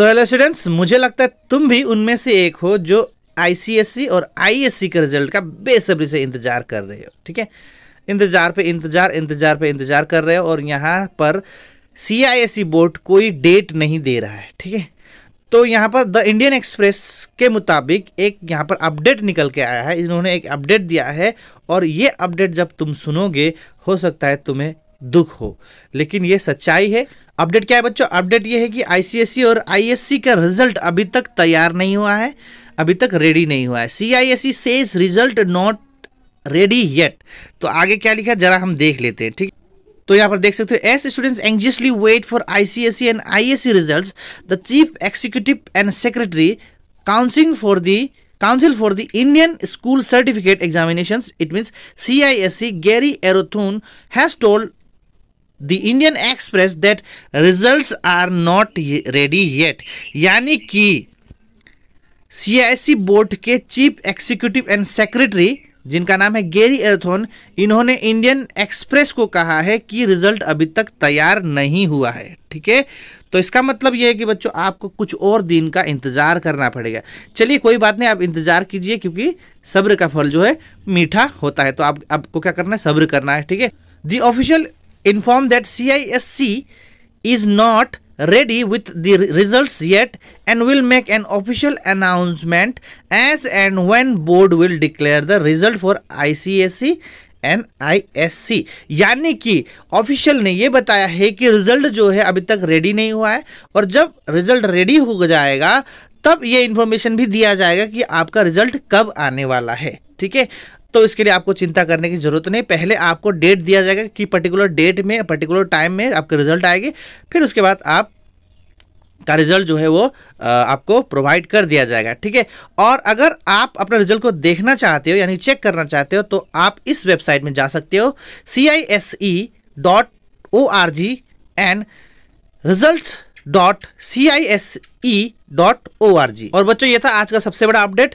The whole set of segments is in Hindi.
तो हेलो स्टूडेंट्स मुझे लगता है तुम भी उनमें से एक हो जो आईसीएससी और आईएससी के रिजल्ट का बेसब्री से इंतजार कर रहे हो ठीक है इंतजार पे इंतजार इंतजार पे इंतजार कर रहे हो और यहाँ पर सी बोर्ड कोई डेट नहीं दे रहा है ठीक है तो यहाँ पर द इंडियन एक्सप्रेस के मुताबिक एक यहाँ पर अपडेट निकल के आया है इन्होंने एक अपडेट दिया है और ये अपडेट जब तुम सुनोगे हो सकता है तुम्हें दुख हो लेकिन ये सच्चाई है अपडेट क्या है बच्चों अपडेट ये है कि आईसीएससी और आईएससी का रिजल्ट अभी तक तैयार नहीं हुआ है अभी तक रेडी नहीं हुआ है C says result not ready yet तो आगे क्या लिखा जरा हम देख लेते हैं ठीक तो यहाँ पर देख सकते हो as students anxiously wait for ICSC and ISC results the chief executive and secretary council for the Council for the Indian School Certificate Examinations, it means CISC, Gerry Arathoon has told the Indian Express that results are not ready yet यानी कि सीआईसी बोर्ड के चीफ एग्जीक्यूटिव एंड सेक्रेटरी जिनका नाम है गेरी एथोन इन्होंने इंडियन एक्सप्रेस को कहा है कि रिजल्ट अभी तक तैयार नहीं हुआ है ठीक है तो इसका मतलब यह है कि बच्चों आपको कुछ और दिन का इंतजार करना पड़ेगा चलिए कोई बात नहीं आप इंतजार कीजिए क्योंकि सब्र का फल जो है मीठा होता है तो आप आपको क्या करना है सब्र करना है ठीक है the official informed that CISC is not ready with the results yet and will make an official announcement as and when board will declare the result for ICSE and I S C यानी कि ऑफिशियल ने यह बताया है कि रिजल्ट जो है अभी तक रेडी नहीं हुआ है और जब रिजल्ट रेडी हो जाएगा तब यह इंफॉर्मेशन भी दिया जाएगा कि आपका रिजल्ट कब आने वाला है ठीक है तो इसके लिए आपको चिंता करने की जरूरत नहीं पहले आपको डेट दिया जाएगा कि पर्टिकुलर डेट में पर्टिकुलर टाइम में आपके रिजल्ट आएगी फिर उसके बाद आप का रिजल्ट जो है वो आपको प्रोवाइड कर दिया जाएगा ठीक है और अगर आप अपने रिजल्ट को देखना चाहते हो यानी चेक करना चाहते हो तो आप इस वेबसाइट में जा सकते हो C I S E dot O R G and result dot C I S E dot O R G और बच्चों ये था आज का सबसे बड़ा अपडेट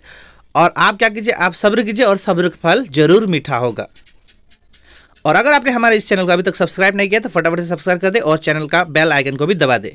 और आप क्या कीजिए आप सब्र कीजिए और सब्र का फल जरूर मीठा होगा और अगर आपने हमारे इस चैनल को अभी तक सब्सक्राइब नहीं किया तो फटाफट से सब्सक्राइब कर दे और चैनल का बेल आइकन को भी दबा दे